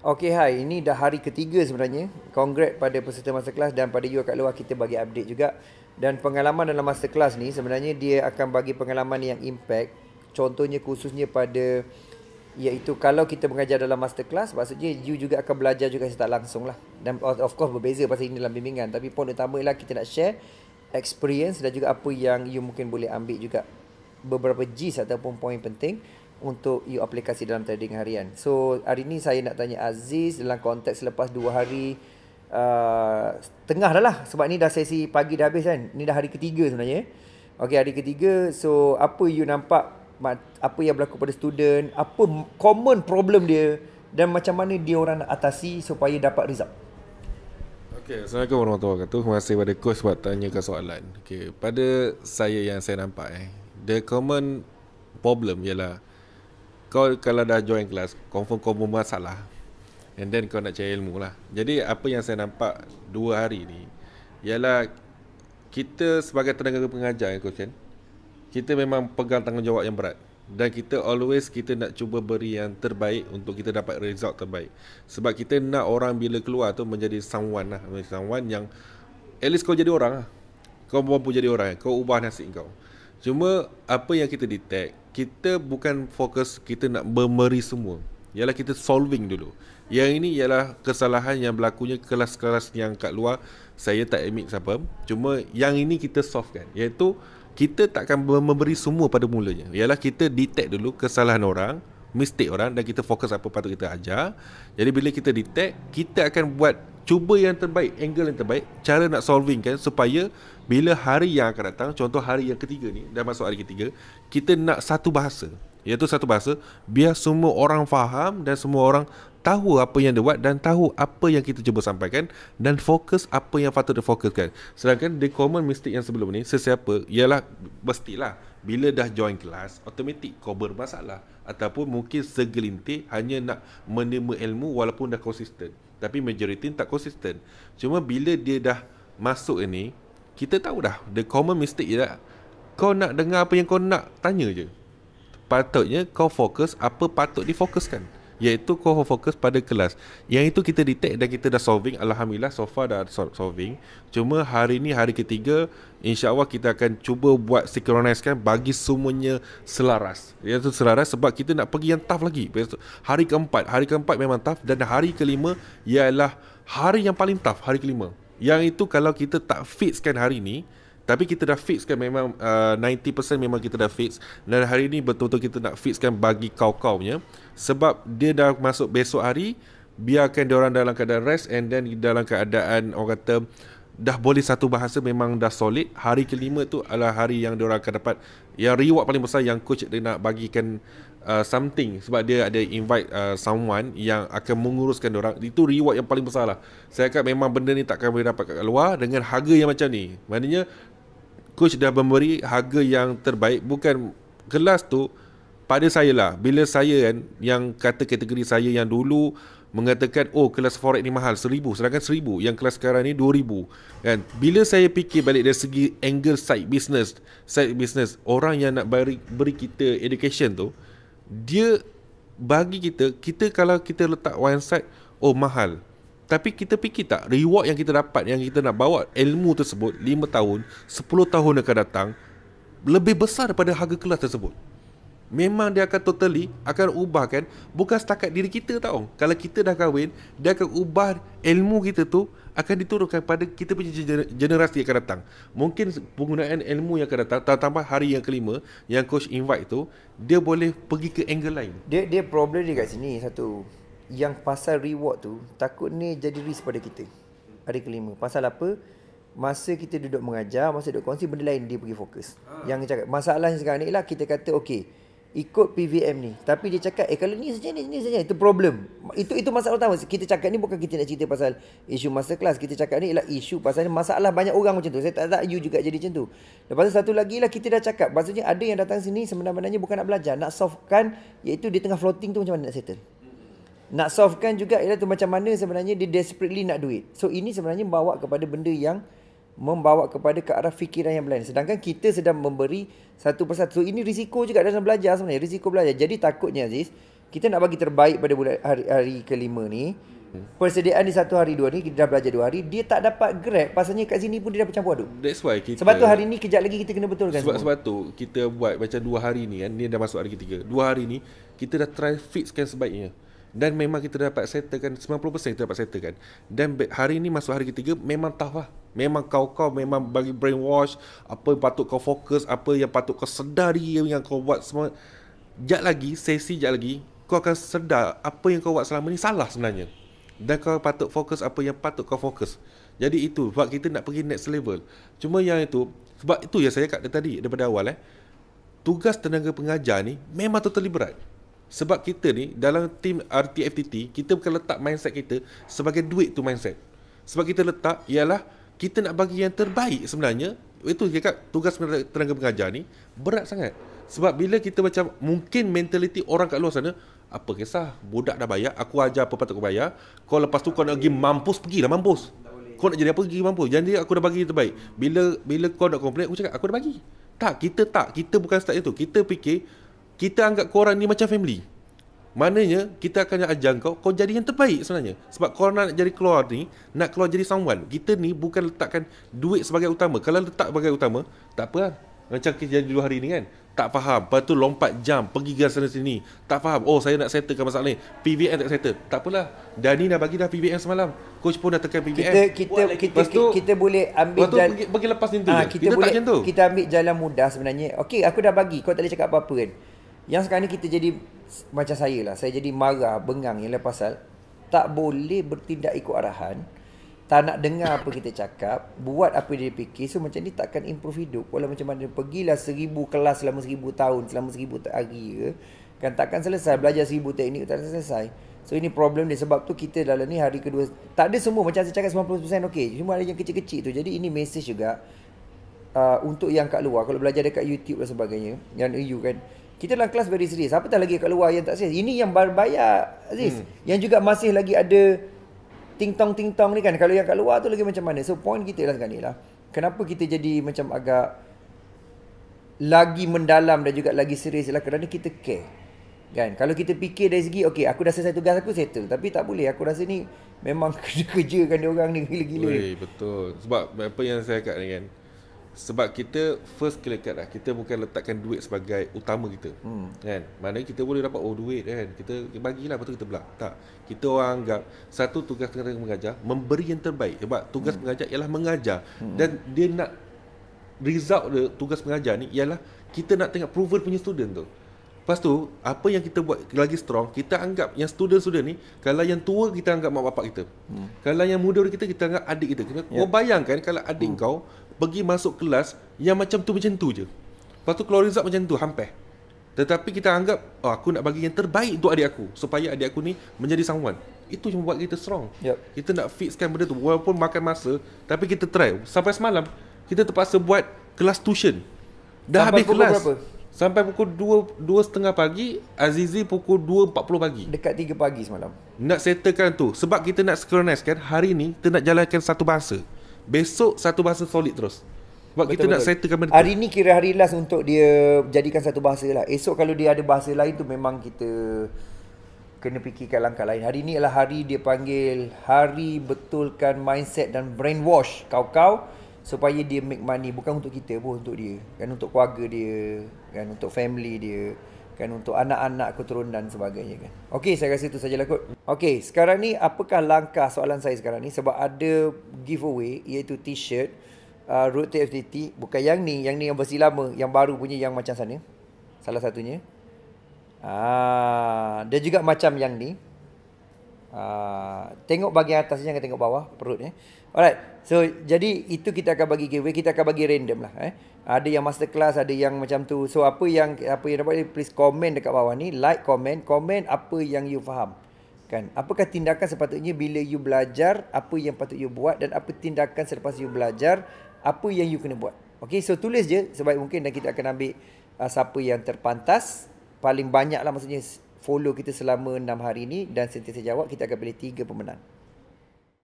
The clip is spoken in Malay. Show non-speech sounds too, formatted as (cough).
Okey hai, ini dah hari ketiga sebenarnya. Congrat pada peserta master kelas dan pada you kat luar kita bagi update juga. Dan pengalaman dalam master kelas ni sebenarnya dia akan bagi pengalaman yang impact. Contohnya khususnya pada iaitu kalau kita mengajar dalam master kelas maksudnya you juga akan belajar juga secara langsung lah. Dan of course berbeza pasal ini dalam bimbingan. Tapi poin utama ialah kita nak share experience dan juga apa yang you mungkin boleh ambil juga beberapa gist ataupun poin penting untuk you aplikasi dalam trading harian. So hari ni saya nak tanya Aziz dalam konteks selepas 2 hari uh, tengah dah lah sebab ni dah sesi pagi dah habis kan. Ni dah hari ketiga sebenarnya. Okey hari ketiga. So apa you nampak apa yang berlaku pada student, apa common problem dia dan macam mana dia orang nak atasi supaya dapat result. Okey, Assalamualaikum warahmatullahi wabarakatuh. Terima kasih kepada coach buat tanyakan soalan. Okey, pada saya yang saya nampak eh, the common problem ialah kau kalau dah join kelas confirm kau bermasalah and then kau nak cari ilmu lah jadi apa yang saya nampak dua hari ni ialah kita sebagai tenaga pengajar ya kan kita memang pegang tanggungjawab yang berat dan kita always kita nak cuba beri yang terbaik untuk kita dapat result terbaik sebab kita nak orang bila keluar tu menjadi someone lah menjadi someone yang at least kau jadi orang lah kau mampu jadi orang kau ubah nasib kau cuma apa yang kita detect kita bukan fokus kita nak memeri semua ialah kita solving dulu yang ini ialah kesalahan yang berlakunya kelas-kelas yang kat luar saya tak admit siapa cuma yang ini kita solvekan. kan iaitu kita takkan memberi semua pada mulanya ialah kita detect dulu kesalahan orang mistake orang dan kita fokus apa patut kita ajar jadi bila kita detect kita akan buat cuba yang terbaik angle yang terbaik cara nak solving kan supaya bila hari yang akan datang contoh hari yang ketiga ni dah masuk hari ketiga kita nak satu bahasa iaitu satu bahasa biar semua orang faham dan semua orang tahu apa yang dia buat dan tahu apa yang kita cuba sampaikan dan fokus apa yang patut dia fokuskan sedangkan the common mistake yang sebelum ni sesiapa ialah mestilah bila dah join kelas automatik kau bermasalah ataupun mungkin segelintir hanya nak menerima ilmu walaupun dah konsisten tapi majoriti tak konsisten. Cuma bila dia dah masuk ni, kita tahu dah the common mistake ialah kau nak dengar apa yang kau nak tanya je. Patutnya kau fokus apa patut difokuskan iaitu kau fokus pada kelas. Yang itu kita detect dan kita dah solving alhamdulillah so far dah solving. Cuma hari ni hari ketiga insya-Allah kita akan cuba buat synchronize kan bagi semuanya selaras. Iaitu selaras sebab kita nak pergi yang tough lagi. Hari keempat, hari keempat memang tough dan hari kelima ialah hari yang paling tough, hari kelima. Yang itu kalau kita tak fixkan hari ni, tapi kita dah fixkan memang uh, 90% memang kita dah fix Dan hari ni betul-betul kita nak fixkan bagi kau-kau punya Sebab dia dah masuk besok hari Biarkan dia orang dalam keadaan rest And then dalam keadaan orang kata Dah boleh satu bahasa memang dah solid Hari kelima tu adalah hari yang dia orang akan dapat Yang reward paling besar yang coach dia nak bagikan uh, Something Sebab dia ada invite uh, someone Yang akan menguruskan dia orang Itu reward yang paling besar lah Saya kata memang benda ni takkan boleh dapat kat luar Dengan harga yang macam ni Maknanya coach dah memberi harga yang terbaik bukan kelas tu pada saya lah bila saya kan yang kata kategori saya yang dulu mengatakan oh kelas forex ni mahal seribu sedangkan seribu yang kelas sekarang ni ribu kan bila saya fikir balik dari segi angle side business side business orang yang nak beri, beri kita education tu dia bagi kita kita kalau kita letak one side oh mahal tapi kita fikir tak reward yang kita dapat yang kita nak bawa ilmu tersebut 5 tahun, 10 tahun akan datang lebih besar daripada harga kelas tersebut. Memang dia akan totally akan ubah kan bukan setakat diri kita tau. Kalau kita dah kahwin, dia akan ubah ilmu kita tu akan diturunkan pada kita punya generasi yang akan datang. Mungkin penggunaan ilmu yang akan datang tambah hari yang kelima yang coach invite tu dia boleh pergi ke angle lain. Dia dia problem dia kat sini satu yang pasal reward tu takut ni jadi risk pada kita hari kelima pasal apa masa kita duduk mengajar masa duduk kongsi benda lain dia pergi fokus ha. yang cakap masalah yang sekarang ni lah kita kata okey ikut PVM ni tapi dia cakap eh kalau ni saja ni, ni saja itu problem itu itu masalah utama kita cakap ni bukan kita nak cerita pasal isu master class. kita cakap ni ialah isu pasal masalah banyak orang macam tu saya tak tak you juga jadi macam tu lepas tu satu lagi lah kita dah cakap maksudnya ada yang datang sini sebenarnya bukan nak belajar nak solvekan iaitu dia tengah floating tu macam mana nak settle nak solvekan juga ialah tu macam mana sebenarnya dia desperately nak duit. So ini sebenarnya bawa kepada benda yang membawa kepada ke arah fikiran yang lain. Sedangkan kita sedang memberi satu persatu. So ini risiko juga dalam belajar sebenarnya. Risiko belajar. Jadi takutnya Aziz, kita nak bagi terbaik pada bulan hari, hari kelima ni. Persediaan di satu hari dua ni Kita dah belajar dua hari Dia tak dapat grab Pasalnya kat sini pun Dia dah bercampur aduk That's why kita Sebab tu hari ni Kejap lagi kita kena betulkan Sebab, sebab tu Kita buat macam dua hari ni kan Ni dah masuk hari ketiga Dua hari ni Kita dah try fixkan sebaiknya dan memang kita dapat settlekan 90% kita dapat settlekan Dan hari ni masuk hari ketiga Memang tough lah Memang kau-kau Memang bagi brainwash Apa yang patut kau fokus Apa yang patut kau sedari Yang kau buat semua Sekejap lagi Sesi sekejap lagi Kau akan sedar Apa yang kau buat selama ni Salah sebenarnya Dan kau patut fokus Apa yang patut kau fokus Jadi itu Sebab kita nak pergi next level Cuma yang itu Sebab itu yang saya kata tadi Daripada awal eh Tugas tenaga pengajar ni Memang totally berat sebab kita ni dalam tim RTFTT, kita bukan letak mindset kita sebagai duit tu mindset. Sebab kita letak ialah kita nak bagi yang terbaik sebenarnya. Itu dekat tugas tenaga pengajar ni berat sangat. Sebab bila kita macam mungkin mentaliti orang kat luar sana, apa kisah budak dah bayar, aku ajar apa patut aku bayar. Kau lepas tu kau nak pergi mampus pergilah mampus. Kau nak jadi apa pergi mampus. Jadi aku dah bagi yang terbaik. Bila bila kau nak komplain aku cakap aku dah bagi. Tak, kita tak. Kita bukan start itu. Kita fikir kita anggap korang ni macam family Maknanya kita akan ajar kau Kau jadi yang terbaik sebenarnya Sebab kau nak jadi keluar ni Nak keluar jadi someone Kita ni bukan letakkan duit sebagai utama Kalau letak sebagai utama Tak apa lah Macam kita jadi dua hari ni kan Tak faham Lepas tu lompat jam Pergi ke sana sini Tak faham Oh saya nak settlekan masalah ni PVN tak settle Tak apalah Dani dah bagi dah PVN semalam Coach pun dah tekan PVN Kita kita kita, tu, kita boleh ambil Lepas tu jalan, pergi, pergi lepas ni tu ha, ah, Kita, kita boleh, tak macam tu Kita ambil jalan mudah sebenarnya Okay aku dah bagi Kau tak boleh cakap apa-apa kan yang sekarang ni kita jadi macam saya lah. Saya jadi marah, bengang yang lain pasal tak boleh bertindak ikut arahan. Tak nak dengar apa kita cakap. Buat apa dia fikir. So macam ni takkan improve hidup. Walau macam mana. Pergilah seribu kelas selama seribu tahun. Selama seribu hari ke. Kan takkan selesai. Belajar seribu teknik tak selesai. So ini problem dia. Sebab tu kita dalam ni hari kedua. Tak ada semua. Macam saya cakap 90% okey. Cuma ada yang kecil-kecil tu. Jadi ini message juga. Uh, untuk yang kat luar. Kalau belajar dekat YouTube dan sebagainya. Yang EU kan. Kita dalam kelas very serious. Apa lagi kat luar yang tak serious? Ini yang berbayar Aziz. Hmm. Yang juga masih lagi ada ting tong ting tong ni kan. Kalau yang kat luar tu lagi macam mana? So point kita lah sekarang ni lah. Kenapa kita jadi macam agak lagi mendalam dan juga lagi serius lah kerana kita care. Kan? Kalau kita fikir dari segi okay, aku dah selesai tugas aku settle. Tapi tak boleh. Aku rasa ni memang (laughs) kerja-kerja kan dia orang ni gila-gila. betul. Sebab apa yang saya kat ni kan sebab kita first clear lah kita bukan letakkan duit sebagai utama kita hmm. kan maknanya kita boleh dapat oh duit kan kita bagilah lepas tu kita belak tak kita orang anggap satu tugas tengah mengajar memberi yang terbaik sebab tugas hmm. mengajar ialah mengajar hmm. dan dia nak result dia tugas mengajar ni ialah kita nak tengok proven punya student tu lepas tu apa yang kita buat lagi strong kita anggap yang student-student ni kalau yang tua kita anggap mak bapak kita hmm. kalau yang muda kita kita anggap adik kita ya. kau yeah. bayangkan kalau adik hmm. kau pergi masuk kelas yang macam tu macam tu je. Lepas tu keluar result macam tu hampir. Tetapi kita anggap oh, aku nak bagi yang terbaik untuk adik aku supaya adik aku ni menjadi sangwan. Itu yang buat kita strong. Yep. Kita nak fixkan benda tu walaupun makan masa tapi kita try. Sampai semalam kita terpaksa buat kelas tuition. Dah Sampai habis kelas. Berapa? Sampai pukul 2 setengah pagi, Azizi pukul 2.40 pagi. Dekat 3 pagi semalam. Nak settlekan tu sebab kita nak synchronize kan hari ni kita nak jalankan satu bahasa. Besok satu bahasa solid terus Sebab betul, kita betul. nak settlekan benda Hari ni kira hari last untuk dia Jadikan satu bahasa lah Esok kalau dia ada bahasa lain tu Memang kita Kena fikirkan langkah lain Hari ni adalah hari dia panggil Hari betulkan mindset dan brainwash Kau-kau Supaya dia make money Bukan untuk kita pun untuk dia Kan untuk keluarga dia Kan untuk family dia kan untuk anak-anak keturunan dan sebagainya kan. Okey, saya rasa itu sajalah kot. Okey, sekarang ni apakah langkah soalan saya sekarang ni sebab ada giveaway iaitu t-shirt uh, Route FDT bukan yang ni, yang ni yang versi lama, yang baru punya yang macam sana. Salah satunya. Ah, dan juga macam yang ni. Ah, tengok bahagian atas jangan tengok bawah perut ni. Eh. Alright. So jadi itu kita akan bagi giveaway, kita akan bagi random lah eh. Ada yang master masterclass, ada yang macam tu. So apa yang apa yang dapat ni please komen dekat bawah ni, like, komen, komen apa yang you faham. Kan? Apakah tindakan sepatutnya bila you belajar, apa yang patut you buat dan apa tindakan selepas you belajar, apa yang you kena buat. Okay, so tulis je sebaik mungkin dan kita akan ambil uh, siapa yang terpantas. Paling banyak lah maksudnya follow kita selama 6 hari ini dan sentiasa jawab kita akan pilih 3 pemenang.